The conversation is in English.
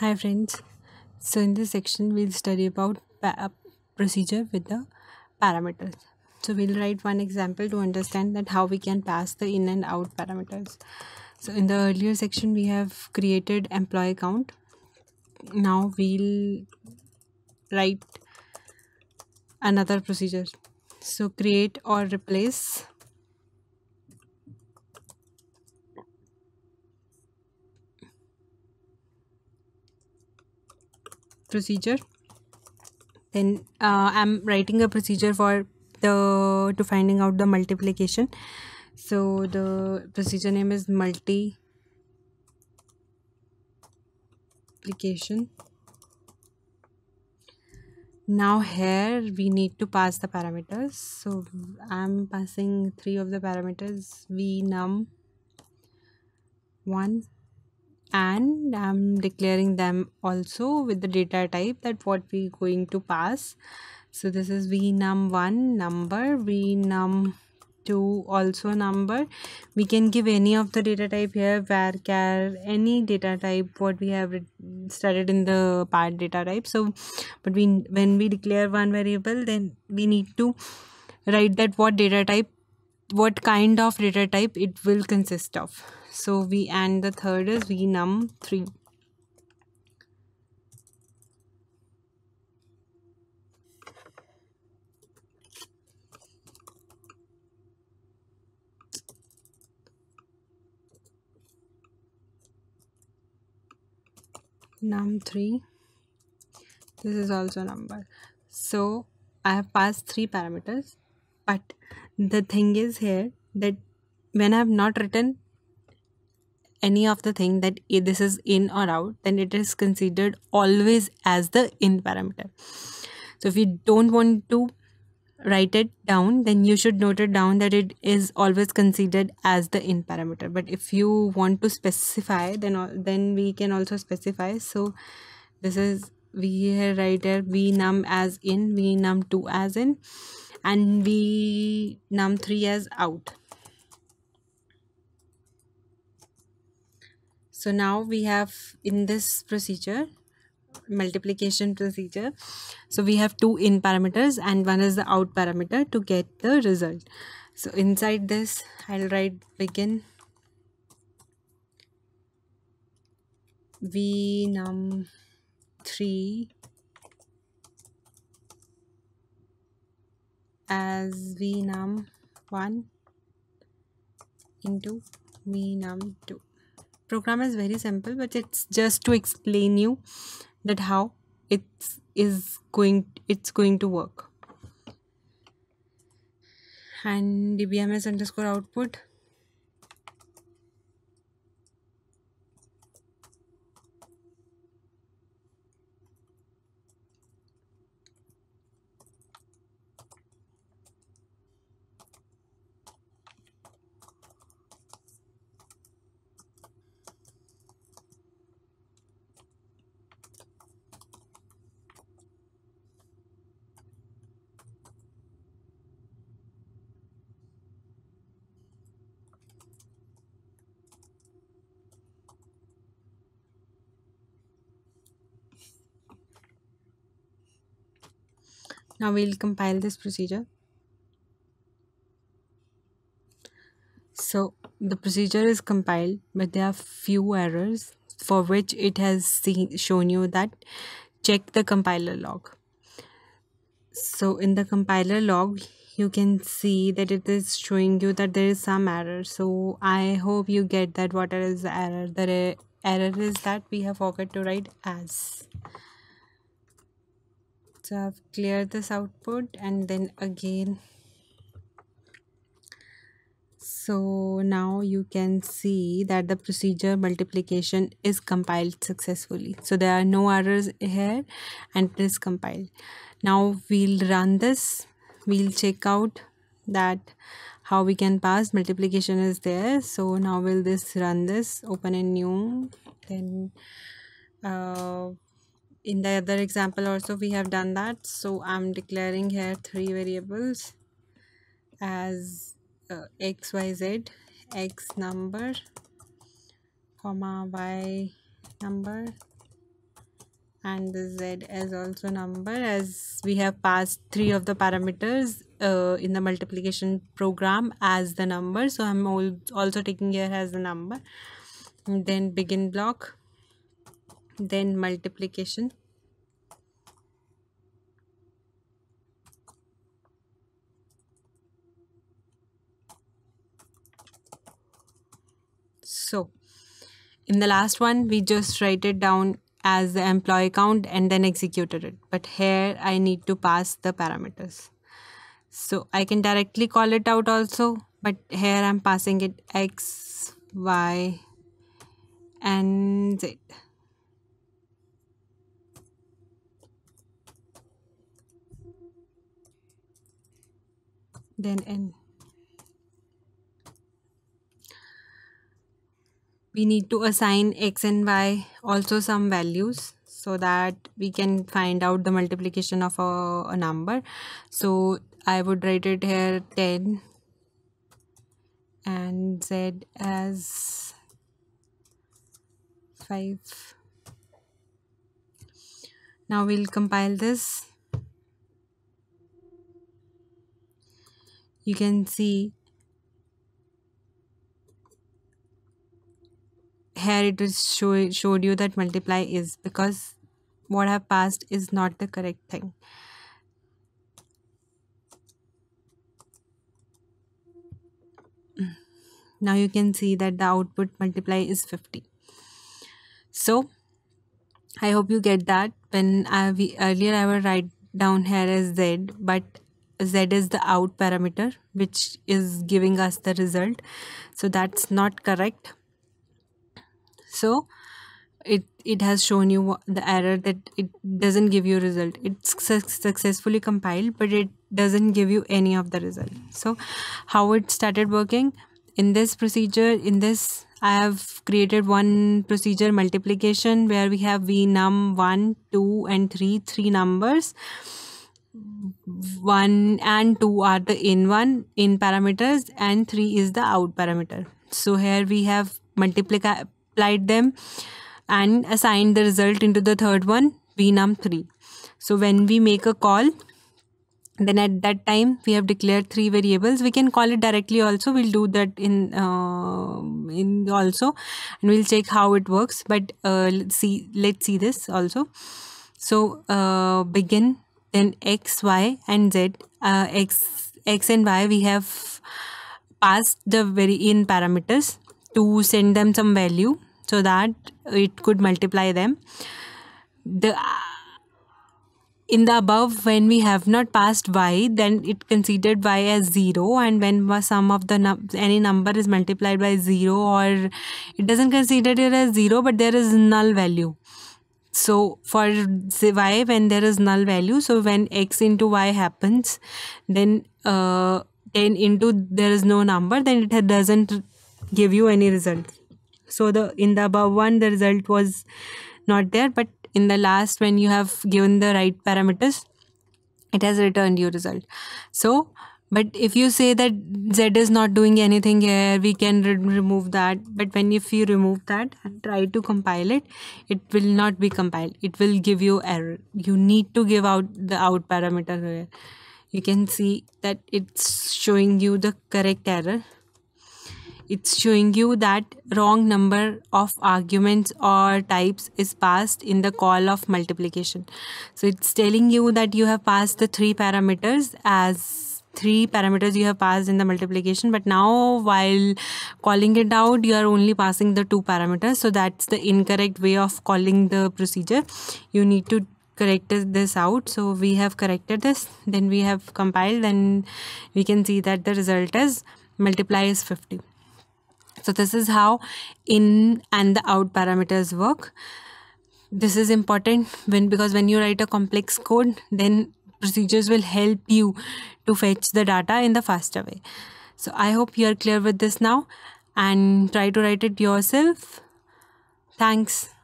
Hi friends. So in this section we'll study about uh, procedure with the parameters. So we'll write one example to understand that how we can pass the in and out parameters. So in the earlier section we have created employee count. Now we'll write another procedure. So create or replace procedure then uh, I'm writing a procedure for the to finding out the multiplication so the procedure name is multiplication now here we need to pass the parameters so I'm passing three of the parameters v num 1 and I'm declaring them also with the data type that what we going to pass so this is vnum1 number vnum2 also number we can give any of the data type here varchar any data type what we have studied in the part data type so but we when we declare one variable then we need to write that what data type what kind of data type it will consist of so we and the third is v num 3 num3 this is also number so i have passed three parameters but the thing is here that when i have not written any of the thing that this is in or out then it is considered always as the in parameter so if you don't want to write it down then you should note it down that it is always considered as the in parameter but if you want to specify then then we can also specify so this is we here write here v num as in v num 2 as in and v num 3 as out so now we have in this procedure multiplication procedure so we have two in parameters and one is the out parameter to get the result so inside this i'll write begin v num 3 as v num 1 into v num 2 program is very simple but it's just to explain you that how it is going it's going to work and dbms underscore output Now we'll compile this procedure. So the procedure is compiled, but there are few errors for which it has seen, shown you that check the compiler log. So in the compiler log, you can see that it is showing you that there is some error. So I hope you get that what is the error. The error is that we have forgot to write as so I've cleared this output and then again so now you can see that the procedure multiplication is compiled successfully so there are no errors here and it is compiled now we'll run this we'll check out that how we can pass multiplication is there so now will this run this open a new then uh in the other example also we have done that so i'm declaring here three variables as uh, x y z x number comma y number and the z is also number as we have passed three of the parameters uh, in the multiplication program as the number so i'm also taking here as the number and then begin block then multiplication so in the last one we just write it down as the employee count and then executed it but here I need to pass the parameters so I can directly call it out also but here I'm passing it x y and z then n we need to assign x and y also some values so that we can find out the multiplication of a, a number so I would write it here 10 and z as 5 now we'll compile this you can see here it show showed you that multiply is because what have passed is not the correct thing now you can see that the output multiply is 50 so i hope you get that when i earlier i will write down here as z but z is the out parameter which is giving us the result so that's not correct so it it has shown you the error that it doesn't give you result it's successfully compiled but it doesn't give you any of the result so how it started working in this procedure in this I have created one procedure multiplication where we have v num 1, 2 and 3, 3 numbers 1 and 2 are the in1 in parameters and 3 is the out parameter so here we have multiplied them and assigned the result into the third one vnum3 so when we make a call then at that time we have declared three variables we can call it directly also we'll do that in uh, in also and we'll check how it works but uh, let's see let's see this also so uh, begin then x y and z uh, x x and y we have passed the very in parameters to send them some value so that it could multiply them the in the above when we have not passed y then it considered y as 0 and when sum of the num any number is multiplied by 0 or it doesn't consider it as 0 but there is null value so for y, when there is null value, so when x into y happens, then uh, 10 into there is no number, then it doesn't give you any result. So the in the above one, the result was not there, but in the last, when you have given the right parameters, it has returned your result. So but if you say that z is not doing anything here we can re remove that but when if you remove that and try to compile it it will not be compiled it will give you error you need to give out the out parameter here you can see that it's showing you the correct error it's showing you that wrong number of arguments or types is passed in the call of multiplication so it's telling you that you have passed the three parameters as three parameters you have passed in the multiplication but now while calling it out you are only passing the two parameters so that's the incorrect way of calling the procedure you need to correct this out so we have corrected this then we have compiled and we can see that the result is multiply is 50 so this is how in and the out parameters work this is important when because when you write a complex code then procedures will help you to fetch the data in the faster way. So I hope you are clear with this now and try to write it yourself. Thanks.